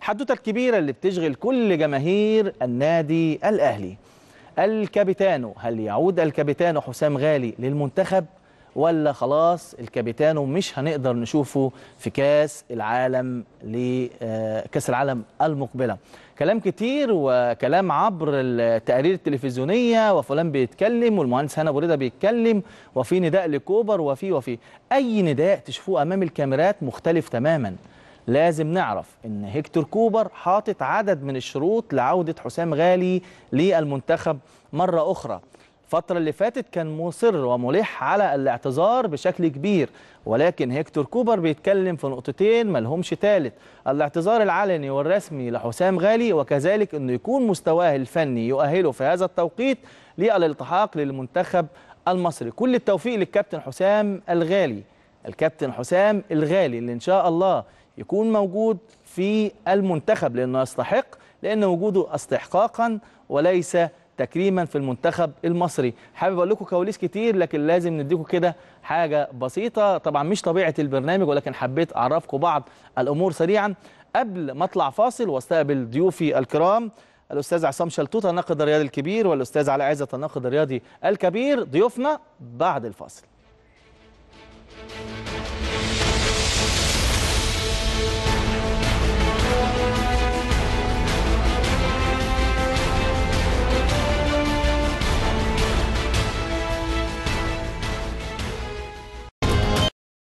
الحدوته الكبيره اللي بتشغل كل جماهير النادي الاهلي الكابيتانو هل يعود الكابيتانو حسام غالي للمنتخب ولا خلاص الكابيتانو مش هنقدر نشوفه في كاس العالم لكاس آه، العالم المقبله كلام كتير وكلام عبر التقارير التلفزيونيه وفلان بيتكلم والمهندس هنا بريده بيتكلم وفي نداء لكوبر وفي وفي اي نداء تشوفوه امام الكاميرات مختلف تماما لازم نعرف ان هيكتور كوبر حاطط عدد من الشروط لعوده حسام غالي للمنتخب مره اخرى الفترة اللي فاتت كان مصر وملح على الاعتذار بشكل كبير ولكن هيكتور كوبر بيتكلم في نقطتين ملهمش ثالث الاعتذار العلني والرسمي لحسام غالي وكذلك انه يكون مستواه الفني يؤهله في هذا التوقيت للالتحاق للمنتخب المصري كل التوفيق للكابتن حسام الغالي الكابتن حسام الغالي اللي إن شاء الله يكون موجود في المنتخب لأنه يستحق لأن وجوده استحقاقا وليس تكريما في المنتخب المصري حابب اقول لكم كواليس كتير لكن لازم نديكم كده حاجه بسيطه طبعا مش طبيعه البرنامج ولكن حبيت اعرفكم بعض الامور سريعا قبل ما اطلع فاصل واستقبل ضيوفي الكرام الاستاذ عصام شلتوت الناقد الرياضي الكبير والاستاذ علاء عزت الناقد الرياضي الكبير ضيوفنا بعد الفاصل